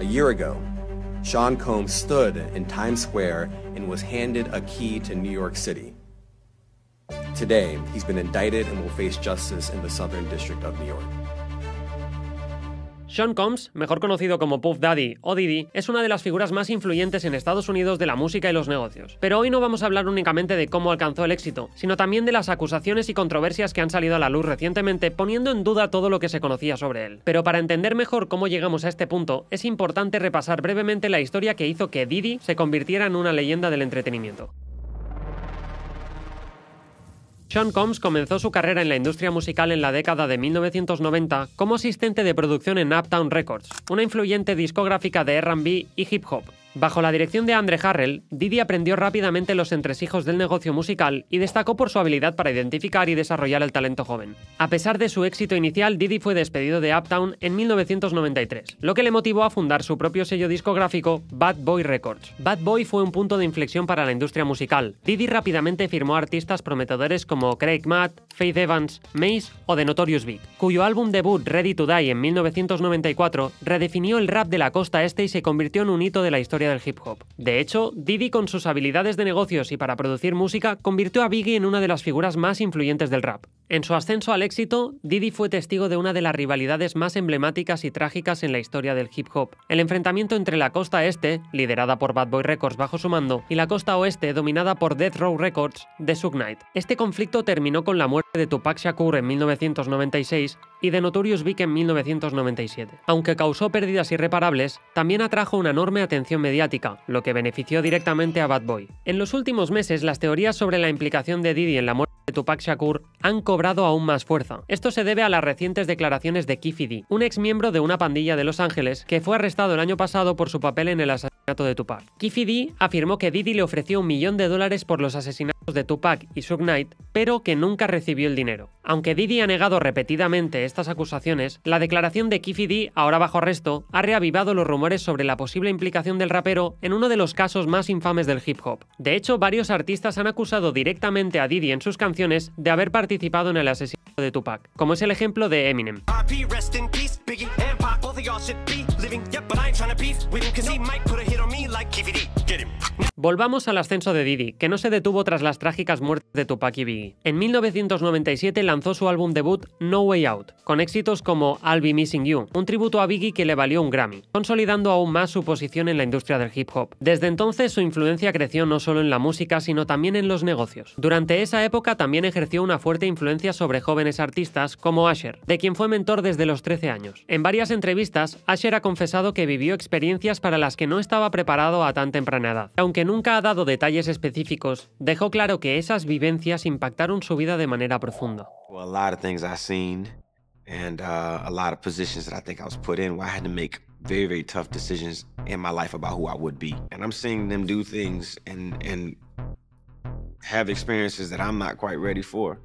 A year ago, Sean Combs stood in Times Square and was handed a key to New York City. Today, he's been indicted and will face justice in the Southern District of New York. Sean Combs, mejor conocido como Puff Daddy o Diddy, es una de las figuras más influyentes en Estados Unidos de la música y los negocios. Pero hoy no vamos a hablar únicamente de cómo alcanzó el éxito, sino también de las acusaciones y controversias que han salido a la luz recientemente poniendo en duda todo lo que se conocía sobre él. Pero para entender mejor cómo llegamos a este punto, es importante repasar brevemente la historia que hizo que Diddy se convirtiera en una leyenda del entretenimiento. Sean Combs comenzó su carrera en la industria musical en la década de 1990 como asistente de producción en Uptown Records, una influyente discográfica de RB y hip hop. Bajo la dirección de Andre Harrell, Didi aprendió rápidamente los entresijos del negocio musical y destacó por su habilidad para identificar y desarrollar el talento joven. A pesar de su éxito inicial, Didi fue despedido de Uptown en 1993, lo que le motivó a fundar su propio sello discográfico Bad Boy Records. Bad Boy fue un punto de inflexión para la industria musical. Didi rápidamente firmó artistas prometedores como Craig Matt, Faith Evans, Mace o The Notorious Big, cuyo álbum debut Ready to Die en 1994 redefinió el rap de la costa este y se convirtió en un hito de la historia del hip hop. De hecho, Diddy con sus habilidades de negocios y para producir música convirtió a Biggie en una de las figuras más influyentes del rap. En su ascenso al éxito, Diddy fue testigo de una de las rivalidades más emblemáticas y trágicas en la historia del hip hop, el enfrentamiento entre la costa este, liderada por Bad Boy Records bajo su mando, y la costa oeste, dominada por Death Row Records de Suge Knight. Este conflicto terminó con la muerte de Tupac Shakur en 1996 y de Notorious Big en 1997. Aunque causó pérdidas irreparables, también atrajo una enorme atención mediática lo que benefició directamente a Bad Boy. En los últimos meses, las teorías sobre la implicación de Didi en la muerte de Tupac Shakur han cobrado aún más fuerza. Esto se debe a las recientes declaraciones de Kifidi, un ex miembro de una pandilla de Los Ángeles que fue arrestado el año pasado por su papel en el asesinato de Tupac. Kiffy D afirmó que Diddy le ofreció un millón de dólares por los asesinatos de Tupac y Suge Knight, pero que nunca recibió el dinero. Aunque Diddy ha negado repetidamente estas acusaciones, la declaración de Kiffy D, ahora bajo arresto, ha reavivado los rumores sobre la posible implicación del rapero en uno de los casos más infames del hip hop. De hecho, varios artistas han acusado directamente a Diddy en sus canciones de haber participado en el asesinato de Tupac, como es el ejemplo de Eminem. Volvamos al ascenso de Didi, que no se detuvo tras las trágicas muertes de Tupac y Biggie. En 1997 lanzó su álbum debut No Way Out, con éxitos como I'll Be Missing You, un tributo a Biggie que le valió un Grammy, consolidando aún más su posición en la industria del hip hop. Desde entonces su influencia creció no solo en la música, sino también en los negocios. Durante esa época también ejerció una fuerte influencia sobre jóvenes artistas como Asher, de quien fue mentor desde los 13 años. En varias entrevistas, Asher ha confesado que vivió experiencias para las que no estaba preparado a tan temprana edad, aunque nunca ha dado detalles específicos, dejó claro que esas vivencias impactaron su vida de manera profunda. and uh, a lot of positions that I think I was put in where I had to make very, very tough decisions in my life about who I would be. And I'm seeing them do things and and have experiences that I'm not quite ready for.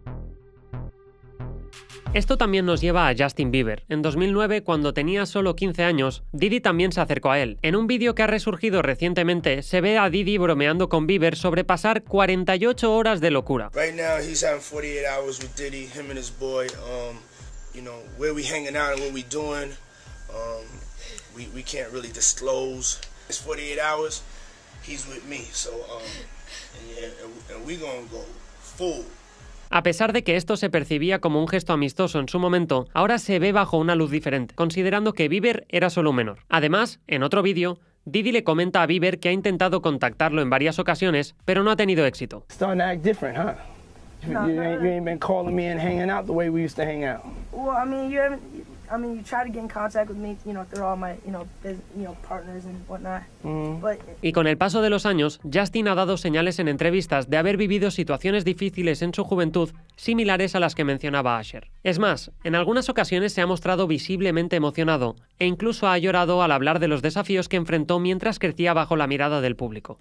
Esto también nos lleva a Justin Bieber. En 2009, cuando tenía solo 15 años, Didi también se acercó a él. En un vídeo que ha resurgido recientemente, se ve a Didi bromeando con Bieber sobre pasar 48 horas de locura. Right now, he's having 48 hours with Didi, him and his boy. Um, you know, where we hanging out and what we doing, um, we, we can't really disclose. It's 48 hours, he's with me, so, um, and, yeah, and we gonna go full a pesar de que esto se percibía como un gesto amistoso en su momento, ahora se ve bajo una luz diferente, considerando que Bieber era solo un menor. Además, en otro vídeo, Didi le comenta a Bieber que ha intentado contactarlo en varias ocasiones, pero no ha tenido éxito y con el paso de los años, Justin ha dado señales en entrevistas de haber vivido situaciones difíciles en su juventud similares a las que mencionaba Asher. Es más, en algunas ocasiones se ha mostrado visiblemente emocionado e incluso ha llorado al hablar de los desafíos que enfrentó mientras crecía bajo la mirada del público.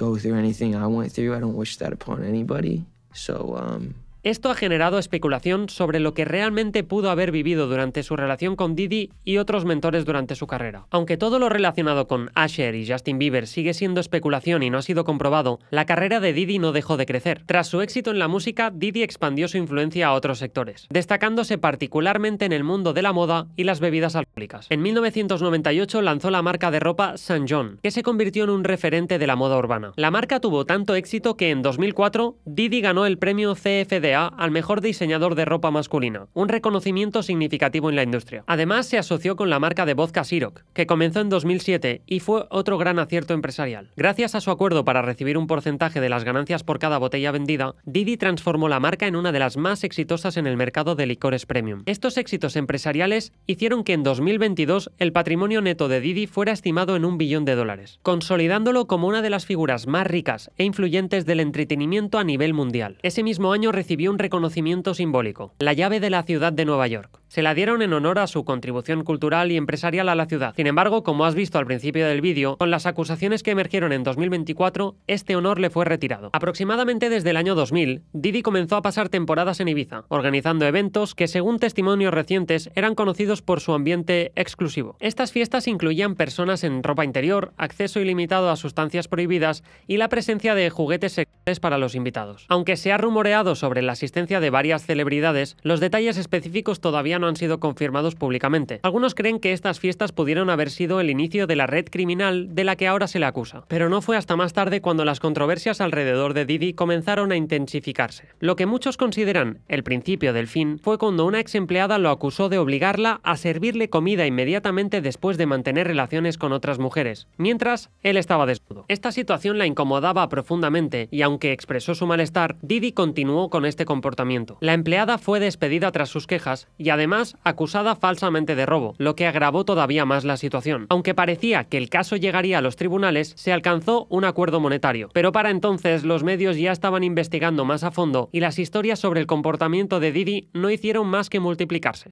go through anything I went through. I don't wish that upon anybody. So, um, Esto ha generado especulación sobre lo que realmente pudo haber vivido durante su relación con Didi y otros mentores durante su carrera. Aunque todo lo relacionado con Asher y Justin Bieber sigue siendo especulación y no ha sido comprobado, la carrera de Didi no dejó de crecer. Tras su éxito en la música, Didi expandió su influencia a otros sectores, destacándose particularmente en el mundo de la moda y las bebidas alcohólicas. En 1998 lanzó la marca de ropa St. John, que se convirtió en un referente de la moda urbana. La marca tuvo tanto éxito que en 2004 Didi ganó el premio CFD al mejor diseñador de ropa masculina, un reconocimiento significativo en la industria. Además, se asoció con la marca de vodka Siroc, que comenzó en 2007 y fue otro gran acierto empresarial. Gracias a su acuerdo para recibir un porcentaje de las ganancias por cada botella vendida, Didi transformó la marca en una de las más exitosas en el mercado de licores premium. Estos éxitos empresariales hicieron que en 2022 el patrimonio neto de Didi fuera estimado en un billón de dólares, consolidándolo como una de las figuras más ricas e influyentes del entretenimiento a nivel mundial. Ese mismo año recibió un reconocimiento simbólico, la llave de la ciudad de Nueva York se la dieron en honor a su contribución cultural y empresarial a la ciudad. Sin embargo, como has visto al principio del vídeo, con las acusaciones que emergieron en 2024, este honor le fue retirado. Aproximadamente desde el año 2000, Didi comenzó a pasar temporadas en Ibiza, organizando eventos que, según testimonios recientes, eran conocidos por su ambiente exclusivo. Estas fiestas incluían personas en ropa interior, acceso ilimitado a sustancias prohibidas y la presencia de juguetes sexuales para los invitados. Aunque se ha rumoreado sobre la asistencia de varias celebridades, los detalles específicos todavía no han sido confirmados públicamente. Algunos creen que estas fiestas pudieron haber sido el inicio de la red criminal de la que ahora se le acusa. Pero no fue hasta más tarde cuando las controversias alrededor de Didi comenzaron a intensificarse. Lo que muchos consideran el principio del fin fue cuando una ex empleada lo acusó de obligarla a servirle comida inmediatamente después de mantener relaciones con otras mujeres, mientras él estaba desnudo. Esta situación la incomodaba profundamente y aunque expresó su malestar, Didi continuó con este comportamiento. La empleada fue despedida tras sus quejas y además además acusada falsamente de robo, lo que agravó todavía más la situación. Aunque parecía que el caso llegaría a los tribunales, se alcanzó un acuerdo monetario. Pero para entonces los medios ya estaban investigando más a fondo y las historias sobre el comportamiento de Didi no hicieron más que multiplicarse.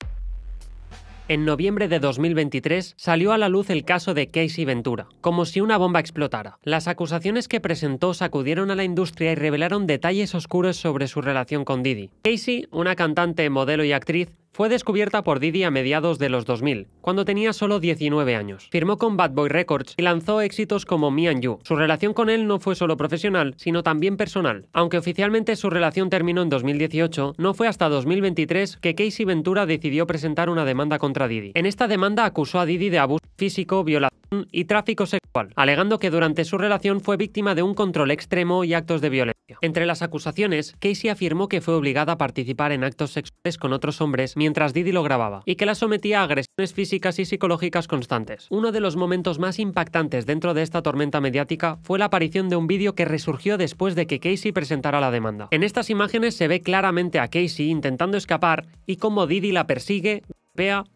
En noviembre de 2023 salió a la luz el caso de Casey Ventura, como si una bomba explotara. Las acusaciones que presentó sacudieron a la industria y revelaron detalles oscuros sobre su relación con Didi. Casey, una cantante, modelo y actriz, fue descubierta por Didi a mediados de los 2000, cuando tenía solo 19 años. Firmó con Bad Boy Records y lanzó éxitos como Me and You. Su relación con él no fue solo profesional, sino también personal. Aunque oficialmente su relación terminó en 2018, no fue hasta 2023 que Casey Ventura decidió presentar una demanda contra Didi. En esta demanda acusó a Didi de abuso físico, violación y tráfico sexual, alegando que durante su relación fue víctima de un control extremo y actos de violencia. Entre las acusaciones, Casey afirmó que fue obligada a participar en actos sexuales con otros hombres mientras Didi lo grababa, y que la sometía a agresiones físicas y psicológicas constantes. Uno de los momentos más impactantes dentro de esta tormenta mediática fue la aparición de un vídeo que resurgió después de que Casey presentara la demanda. En estas imágenes se ve claramente a Casey intentando escapar y cómo Didi la persigue,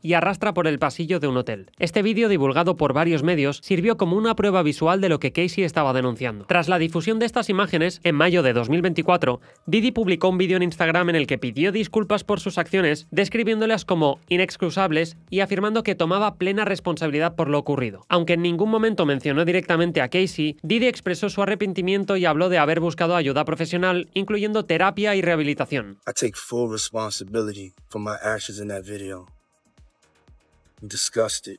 y arrastra por el pasillo de un hotel. Este vídeo, divulgado por varios medios, sirvió como una prueba visual de lo que Casey estaba denunciando. Tras la difusión de estas imágenes, en mayo de 2024, Didi publicó un vídeo en Instagram en el que pidió disculpas por sus acciones, describiéndolas como inexcusables y afirmando que tomaba plena responsabilidad por lo ocurrido. Aunque en ningún momento mencionó directamente a Casey, Didi expresó su arrepentimiento y habló de haber buscado ayuda profesional, incluyendo terapia y rehabilitación. I Disgusted.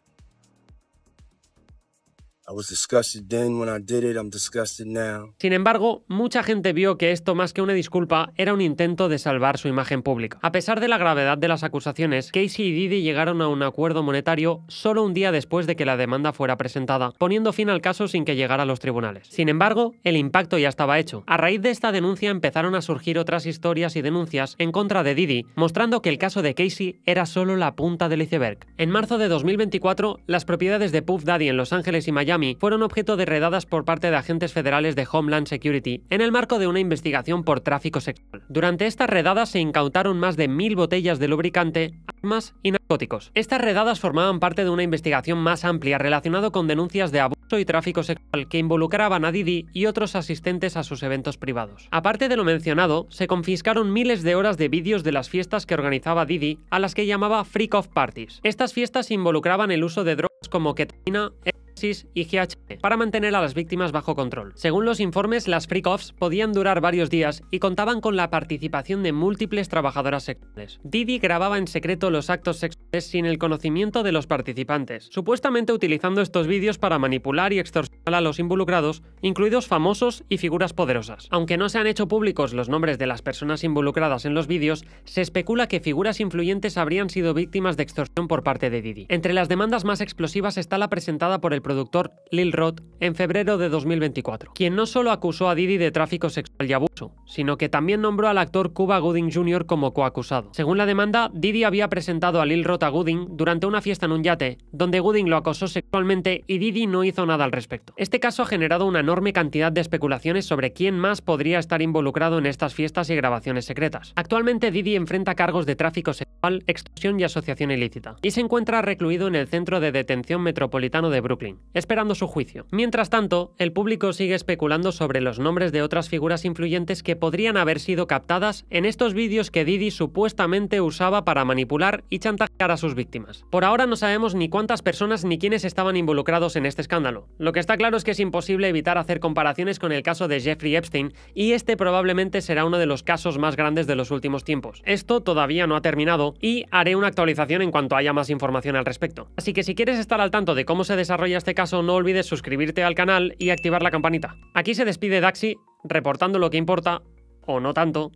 Sin embargo, mucha gente vio que esto más que una disculpa era un intento de salvar su imagen pública. A pesar de la gravedad de las acusaciones, Casey y Didi llegaron a un acuerdo monetario solo un día después de que la demanda fuera presentada, poniendo fin al caso sin que llegara a los tribunales. Sin embargo, el impacto ya estaba hecho. A raíz de esta denuncia empezaron a surgir otras historias y denuncias en contra de Didi, mostrando que el caso de Casey era solo la punta del iceberg. En marzo de 2024, las propiedades de Puff Daddy en Los Ángeles y Miami fueron objeto de redadas por parte de agentes federales de Homeland Security en el marco de una investigación por tráfico sexual. Durante estas redadas se incautaron más de mil botellas de lubricante, armas y narcóticos. Estas redadas formaban parte de una investigación más amplia relacionada con denuncias de abuso y tráfico sexual que involucraban a Didi y otros asistentes a sus eventos privados. Aparte de lo mencionado, se confiscaron miles de horas de vídeos de las fiestas que organizaba Didi, a las que llamaba Freak Off Parties. Estas fiestas involucraban el uso de drogas como ketamina, éxis y GH para mantener a las víctimas bajo control. Según los informes, las freak-offs podían durar varios días y contaban con la participación de múltiples trabajadoras sexuales. Didi grababa en secreto los actos sexuales sin el conocimiento de los participantes, supuestamente utilizando estos vídeos para manipular y extorsionar a los involucrados, incluidos famosos y figuras poderosas. Aunque no se han hecho públicos los nombres de las personas involucradas en los vídeos, se especula que figuras influyentes habrían sido víctimas de extorsión por parte de Didi. Entre las demandas más explosivas está la presentada por el productor Lil Roth en febrero de 2024, quien no solo acusó a Didi de tráfico sexual y abuso, sino que también nombró al actor Cuba Gooding Jr. como coacusado. Según la demanda, Didi había presentado a Lil Roth a Gooding durante una fiesta en un yate, donde Gooding lo acosó sexualmente y Didi no hizo nada al respecto. Este caso ha generado una enorme cantidad de especulaciones sobre quién más podría estar involucrado en estas fiestas y grabaciones secretas. Actualmente Didi enfrenta cargos de tráfico sexual, extorsión y asociación ilícita, y se encuentra recluido en el centro de detención Metropolitano de Brooklyn, esperando su juicio. Mientras tanto, el público sigue especulando sobre los nombres de otras figuras influyentes que podrían haber sido captadas en estos vídeos que Didi supuestamente usaba para manipular y chantajear a sus víctimas. Por ahora no sabemos ni cuántas personas ni quiénes estaban involucrados en este escándalo. Lo que está claro es que es imposible evitar hacer comparaciones con el caso de Jeffrey Epstein y este probablemente será uno de los casos más grandes de los últimos tiempos. Esto todavía no ha terminado y haré una actualización en cuanto haya más información al respecto. Así que si quieres estar al tanto de cómo se desarrolla este caso, no olvides suscribirte al canal y activar la campanita. Aquí se despide Daxi reportando lo que importa, o no tanto.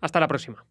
Hasta la próxima.